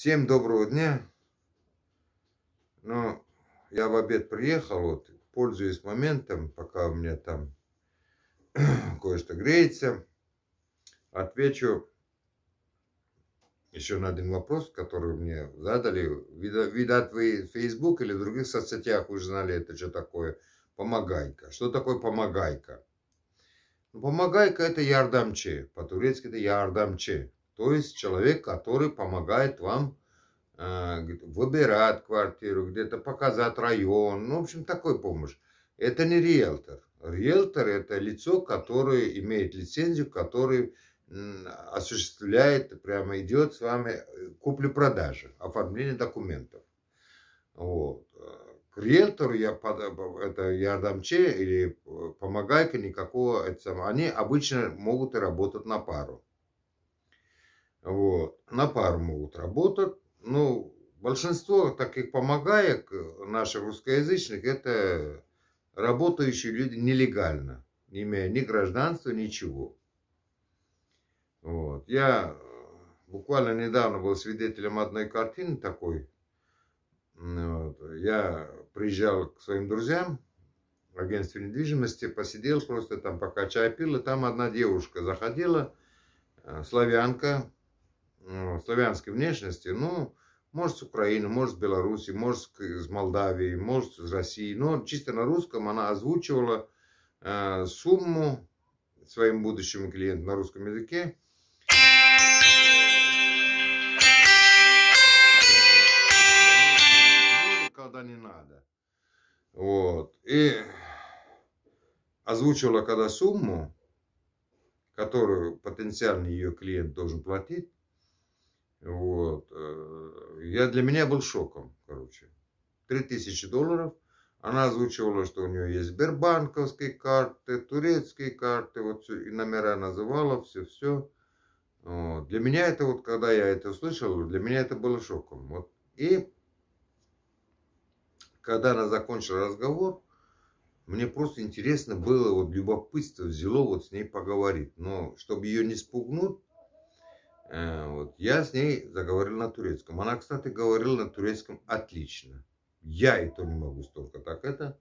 Всем доброго дня. Ну, я в обед приехал, вот, пользуюсь моментом, пока у меня там кое-что греется, отвечу еще на один вопрос, который мне задали. Видать, вы в Facebook или в других соцсетях уже знали, это что такое помогайка. Что такое помогайка? Ну, помогайка это ярдамче, по-турецки это ярдамче. То есть человек, который помогает вам э, выбирать квартиру, где-то показать район. Ну, в общем, такой помощь. Это не риэлтор. Риэлтор – это лицо, которое имеет лицензию, которое осуществляет, прямо идет с вами э, куплю-продажи, оформление документов. Вот. К риэлтору я, это я ярдамче или э, помогайка никакого, это, они обычно могут и работать на пару. Вот. На пару могут работать. Ну, большинство таких помогаек э, наших русскоязычных это работающие люди нелегально, не имея ни гражданства, ничего. Вот. Я э, буквально недавно был свидетелем одной картины такой. Вот. Я приезжал к своим друзьям в агентство недвижимости, посидел просто там, пока чай пил, и там одна девушка заходила, э, славянка, Э, славянской внешности, ну, может, с Украины, может, с Белоруссии, может, с Молдавии, может, с России. Но чисто на русском она озвучивала э, сумму своим будущим клиентам на русском языке. Ну, когда не надо. Вот. И озвучивала когда сумму, которую потенциальный ее клиент должен платить, вот. Э, я, для меня был шоком, короче. 3000 долларов. Она озвучивала, что у нее есть сбербанковские карты, турецкие карты, вот все, и номера называла, все-все. Вот. Для меня это, вот когда я это услышал, для меня это было шоком. Вот. И когда она закончила разговор, мне просто интересно было, вот любопытство взяло вот с ней поговорить. Но чтобы ее не спугнуть, Э, вот. Я с ней заговорил на турецком. Она, кстати, говорила на турецком отлично. Я и то не могу столько так это.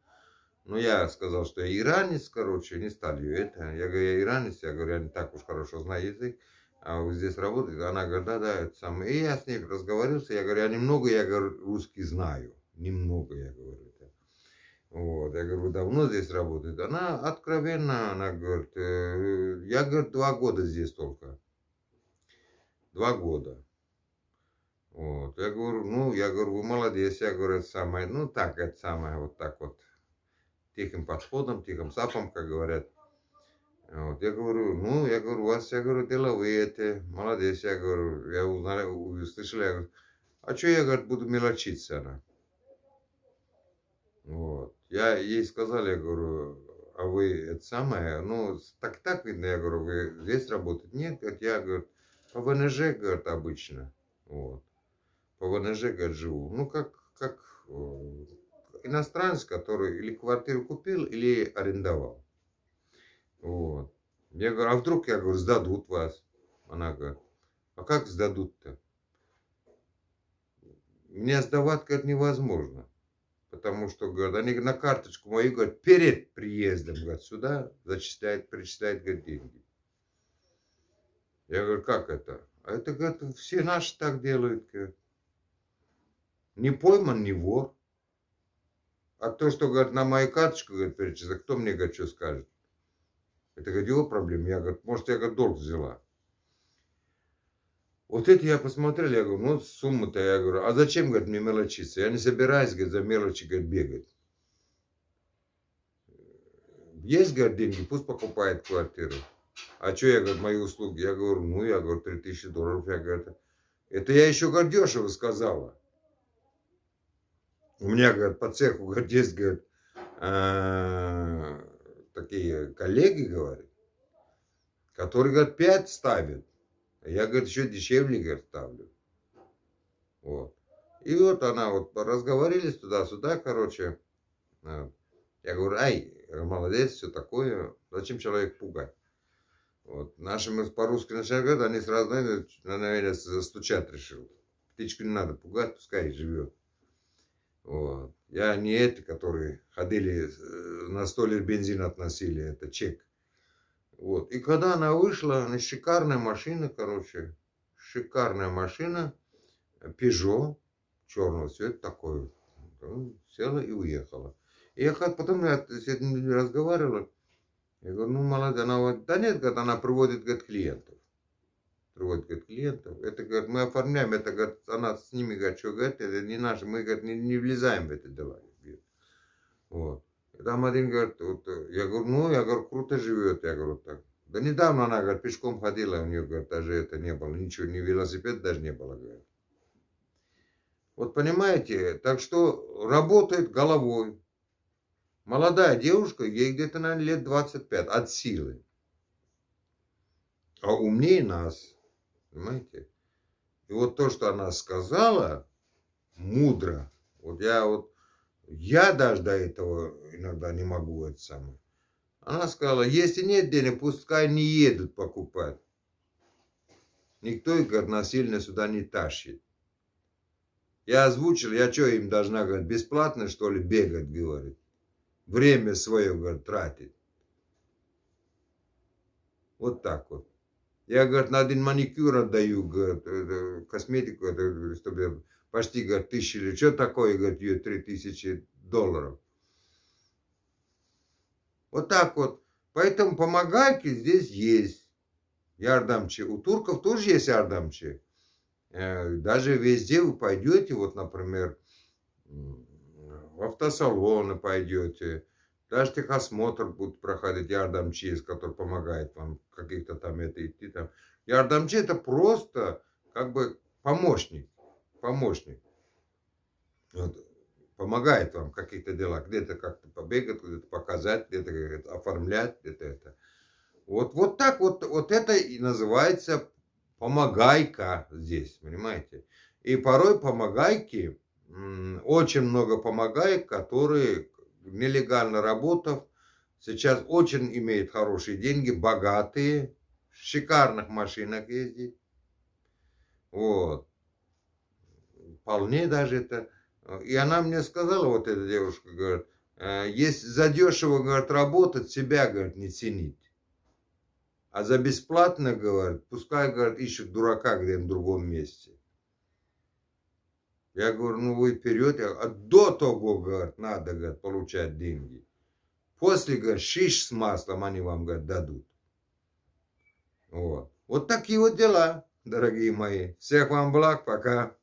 Но я сказал, что я иранец, короче, не стали ее это. Я говорю, я иранец, я говорю, я не так уж хорошо знаю язык. А вы здесь работает. Она говорит, да, да, это самое. И я с ней разговаривался, я говорю, я немного, я говорю, русский знаю. Немного, я говорю. Вот, я говорю, давно здесь работает. Она откровенно, она говорит, э, я, говорю, два года здесь только два года. Вот. Я говорю, ну, я говорю, вы молодец, я говорю, это самое, ну, так, это самое, вот так вот, тихим подходом, тихим сапом, как говорят. Вот. Я говорю, ну, я говорю, у вас, я говорю, деловые эти, молодец, я говорю, я узнал услышал я говорю, а что я, говорю буду мелочиться, она. Вот. Я ей сказал, я говорю, а вы это самое, ну, так-так видно, я говорю, вы здесь работаете? Нет, я, говорю, по ВНЖ, говорит, обычно. Вот. По ВНЖ, говорит, живу. Ну, как, как э, иностранец, который или квартиру купил, или арендовал. Вот. Я говорю, а вдруг, я говорю, сдадут вас? Она говорит, а как сдадут-то? Меня сдавать, говорит, невозможно. Потому что, говорят, они на карточку мою, говорят, перед приездом, говорят, сюда зачисляют, причисляют говорят, деньги. Я говорю, как это? А это, говорит, все наши так делают. Говорит. Не пойман, не вор. А то, что, говорит, на мою карточку, говорит, перечислят, кто мне, говорит, что скажет? Это, говорит, его проблема. Я, говорит, может, я, говорит, долг взяла. Вот это я посмотрел, я говорю, ну сумма-то, я говорю, а зачем, говорит, мне мелочиться? Я не собираюсь, говорит, за мелочи, говорит, бегать. Есть, говорит, деньги, пусть покупает квартиру. А что я, говорю, мои услуги? Я говорю, ну, я говорю, 3000 долларов. Я говорю, это, это я еще Гордешева сказала. У меня, говорит, по цеху, говорят, есть, говорят, а, такие коллеги, говорит, которые, говорит, 5 ставят. я, говорит, еще дешевле, говорит, ставлю. Вот. И вот она вот разговорились туда-сюда, короче. Я говорю, ай, молодец, все такое. Зачем человек пугать? Вот. Нашим по-русски начали говорить, они сразу, наверное, застучат решил. Птичку не надо пугать, пускай живет. Вот. Я не эти, которые ходили, э, на сто бензин относили, это чек. Вот. И когда она вышла, она шикарная машина, короче, шикарная машина, Пежо, черного цвета такой, села и уехала. И я потом я с этим разговаривала, я говорю, ну, молодая, она, да нет, говорит, она приводит, говорит, клиентов. Приводит, говорит, клиентов. Это, говорит, мы оформляем, это, говорит, она с ними, говорит, что, говорит, это не наше, мы, говорит, не, не влезаем в это дела. Вот. И там один говорит, вот, я говорю, ну, я говорю, круто живет, я говорю, так. Да недавно она, говорит, пешком ходила, у нее, говорит, даже это не было, ничего, ни велосипед даже не было, говорит. Вот понимаете, так что работает головой. Молодая девушка, ей где-то, наверное, лет 25 от силы. А умнее нас, понимаете? И вот то, что она сказала, мудро. Вот я вот, я даже до этого иногда не могу это самое. Она сказала, если нет денег, пускай не едут покупать. Никто их, говорит, насильно сюда не тащит. Я озвучил, я что им должна, говорит, бесплатно, что ли, бегать, говорит время свое, говорит, тратит. Вот так вот. Я, говорит, на один маникюр отдаю, говорит, косметику, чтобы почти, говорит, тысячи или что такое, говорит, ее три тысячи долларов. Вот так вот. Поэтому помогайки здесь есть. Ярдамчи. У турков тоже есть ярдамчи. Э, даже везде вы пойдете, вот, например, в автосалоны пойдете, даже техосмотр будут проходить ярдамчиз, который помогает вам каких-то там это идти там. Ярдамчи это просто как бы помощник, помощник. Вот, помогает вам какие то дела где-то как-то побегать, где-то показать, где-то оформлять, где-то это. Вот, вот так вот, вот это и называется помогайка здесь, понимаете? И порой помогайки очень много помогает, которые нелегально работав, сейчас очень имеют хорошие деньги, богатые, в шикарных машинах ездить. Вот. Вполне даже это... И она мне сказала, вот эта девушка, говорит, «Э, есть задешево, говорит, работать, себя, говорит, не ценить. А за бесплатно, говорит, пускай, говорит, ищут дурака где-нибудь в другом месте. Я говорю, ну вы вперед. Я, а до того, говорят надо, говорит, получать деньги. После, говорят шиш с маслом они вам, говорит, дадут. Вот. Вот такие вот дела, дорогие мои. Всех вам благ, пока.